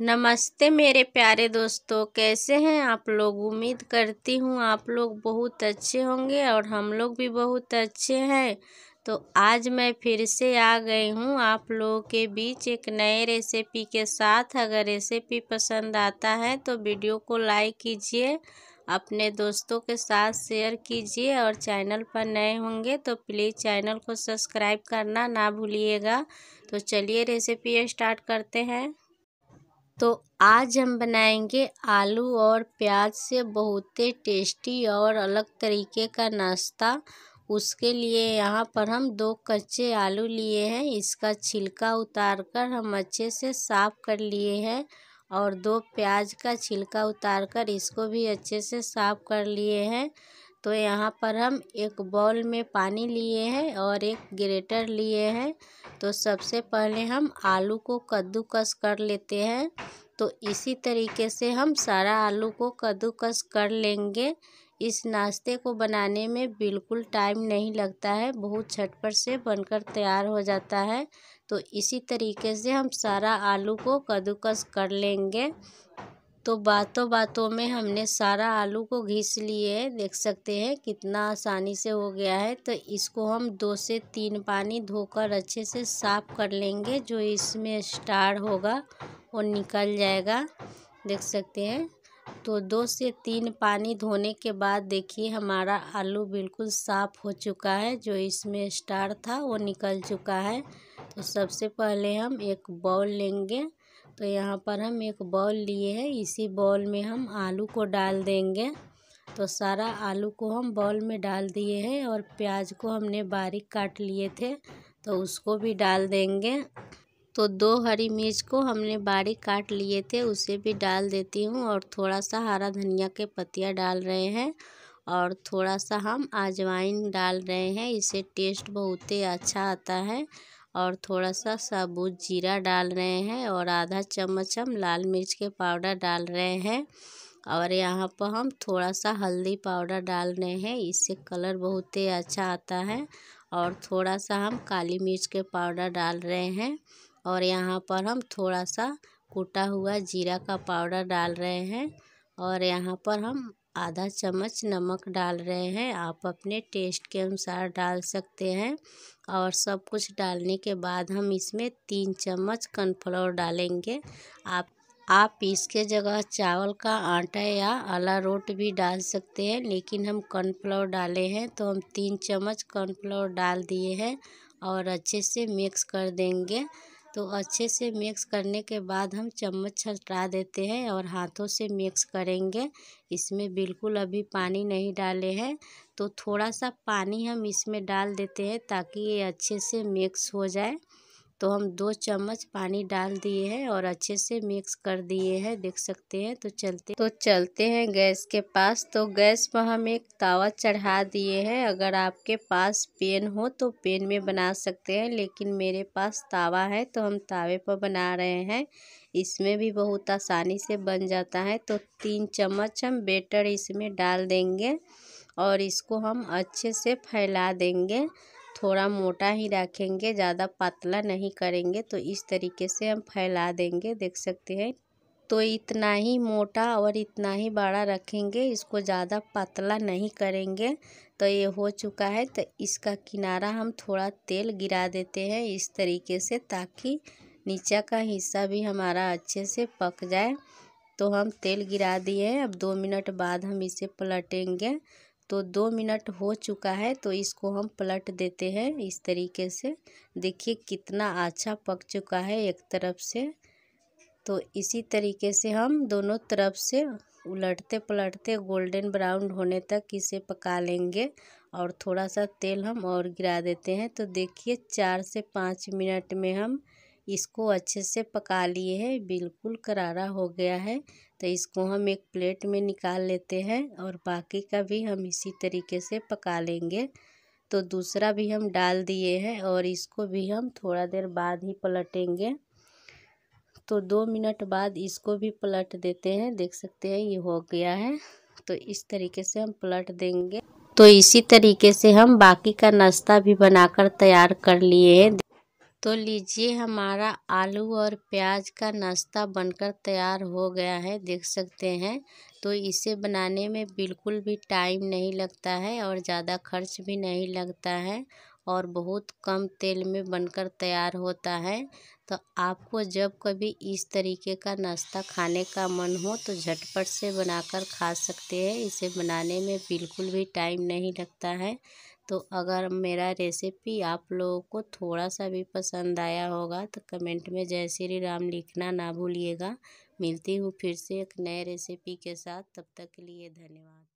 नमस्ते मेरे प्यारे दोस्तों कैसे हैं आप लोग उम्मीद करती हूँ आप लोग बहुत अच्छे होंगे और हम लोग भी बहुत अच्छे हैं तो आज मैं फिर से आ गई हूँ आप लोगों के बीच एक नए रेसिपी के साथ अगर रेसिपी पसंद आता है तो वीडियो को लाइक कीजिए अपने दोस्तों के साथ शेयर कीजिए और चैनल पर नए होंगे तो प्लीज़ चैनल को सब्सक्राइब करना ना भूलिएगा तो चलिए रेसिपी स्टार्ट करते हैं तो आज हम बनाएंगे आलू और प्याज से बहुत ही टेस्टी और अलग तरीके का नाश्ता उसके लिए यहाँ पर हम दो कच्चे आलू लिए हैं इसका छिलका उतार कर हम अच्छे से साफ़ कर लिए हैं और दो प्याज का छिलका उतार कर इसको भी अच्छे से साफ़ कर लिए हैं तो यहाँ पर हम एक बॉल में पानी लिए हैं और एक ग्रेटर लिए हैं तो सबसे पहले हम आलू को कद्दूकस कर लेते हैं तो इसी तरीके से हम सारा आलू को कद्दूकस कर लेंगे इस नाश्ते को बनाने में बिल्कुल टाइम नहीं लगता है बहुत झटपट से बनकर तैयार हो जाता है तो इसी तरीके से हम सारा आलू को कद्दूकस कर लेंगे तो बातों बातों में हमने सारा आलू को घिस लिए देख सकते हैं कितना आसानी से हो गया है तो इसको हम दो से तीन पानी धोकर अच्छे से साफ़ कर लेंगे जो इसमें स्टार होगा वो निकल जाएगा देख सकते हैं तो दो से तीन पानी धोने के बाद देखिए हमारा आलू बिल्कुल साफ़ हो चुका है जो इसमें स्टार था वो निकल चुका है तो सबसे पहले हम एक बाउल लेंगे तो यहाँ पर हम एक बॉल लिए हैं इसी बॉल में हम आलू को डाल देंगे तो सारा आलू को हम बॉल में डाल दिए हैं और प्याज को हमने बारीक काट लिए थे तो उसको भी डाल देंगे तो दो हरी मिर्च को हमने बारीक काट लिए थे उसे भी डाल देती हूँ और थोड़ा सा हरा धनिया के पत्तियाँ डाल रहे हैं और थोड़ा सा हम अजवाइन डाल रहे हैं इससे टेस्ट बहुत ही अच्छा आता है और थोड़ा सा साबुत जीरा डाल रहे हैं और आधा चम्मच हम लाल मिर्च के पाउडर डाल रहे हैं और यहाँ पर हम थोड़ा सा हल्दी पाउडर डाल रहे हैं इससे कलर बहुत ही अच्छा आता है और थोड़ा सा हम काली मिर्च के पाउडर डाल रहे हैं और यहाँ पर हम थोड़ा सा कूटा हुआ जीरा का पाउडर डाल रहे हैं और यहाँ पर हम आधा चम्मच नमक डाल रहे हैं आप अपने टेस्ट के अनुसार डाल सकते हैं और सब कुछ डालने के बाद हम इसमें तीन चम्मच कनफ्लोर डालेंगे आप आप इसके जगह चावल का आटा या आला रोट भी डाल सकते हैं लेकिन हम कर्नफ्लावर डाले हैं तो हम तीन चम्मच कर्नफ्लावर डाल दिए हैं और अच्छे से मिक्स कर देंगे तो अच्छे से मिक्स करने के बाद हम चम्मच हटा देते हैं और हाथों से मिक्स करेंगे इसमें बिल्कुल अभी पानी नहीं डाले हैं तो थोड़ा सा पानी हम इसमें डाल देते हैं ताकि ये अच्छे से मिक्स हो जाए तो हम दो चम्मच पानी डाल दिए हैं और अच्छे से मिक्स कर दिए हैं देख सकते हैं तो चलते तो चलते हैं गैस के पास तो गैस पर हम एक तावा चढ़ा दिए हैं अगर आपके पास पेन हो तो पेन में बना सकते हैं लेकिन मेरे पास तावा है तो हम तावे पर बना रहे हैं इसमें भी बहुत आसानी से बन जाता है तो तीन चम्मच हम बेटर इसमें डाल देंगे और इसको हम अच्छे से फैला देंगे थोड़ा मोटा ही रखेंगे ज़्यादा पतला नहीं करेंगे तो इस तरीके से हम फैला देंगे देख सकते हैं तो इतना ही मोटा और इतना ही बड़ा रखेंगे इसको ज़्यादा पतला नहीं करेंगे तो ये हो चुका है तो इसका किनारा हम थोड़ा तेल गिरा देते हैं इस तरीके से ताकि नीचा का हिस्सा भी हमारा अच्छे से पक जाए तो हम तेल गिरा दिए अब दो मिनट बाद हम इसे पलटेंगे तो दो मिनट हो चुका है तो इसको हम पलट देते हैं इस तरीके से देखिए कितना अच्छा पक चुका है एक तरफ से तो इसी तरीके से हम दोनों तरफ से उलटते पलटते गोल्डन ब्राउन होने तक इसे पका लेंगे और थोड़ा सा तेल हम और गिरा देते हैं तो देखिए चार से पाँच मिनट में हम इसको अच्छे से पका लिए हैं बिल्कुल करारा हो गया है तो इसको हम एक प्लेट में निकाल लेते हैं और बाकी का भी हम इसी तरीके से पका लेंगे तो दूसरा भी हम डाल दिए हैं और इसको भी हम थोड़ा देर बाद ही पलटेंगे तो दो मिनट बाद इसको भी पलट देते हैं देख सकते हैं ये हो गया है तो इस तरीके से हम पलट देंगे तो इसी तरीके से हम बाकी का नाश्ता भी बनाकर तैयार कर लिए हैं तो लीजिए हमारा आलू और प्याज का नाश्ता बनकर तैयार हो गया है देख सकते हैं तो इसे बनाने में बिल्कुल भी टाइम नहीं लगता है और ज़्यादा खर्च भी नहीं लगता है और बहुत कम तेल में बनकर तैयार होता है तो आपको जब कभी इस तरीके का नाश्ता खाने का मन हो तो झटपट से बनाकर खा सकते हैं इसे बनाने में बिल्कुल भी टाइम नहीं लगता है तो अगर मेरा रेसिपी आप लोगों को थोड़ा सा भी पसंद आया होगा तो कमेंट में जय श्री राम लिखना ना भूलिएगा मिलती हूँ फिर से एक नए रेसिपी के साथ तब तक के लिए धन्यवाद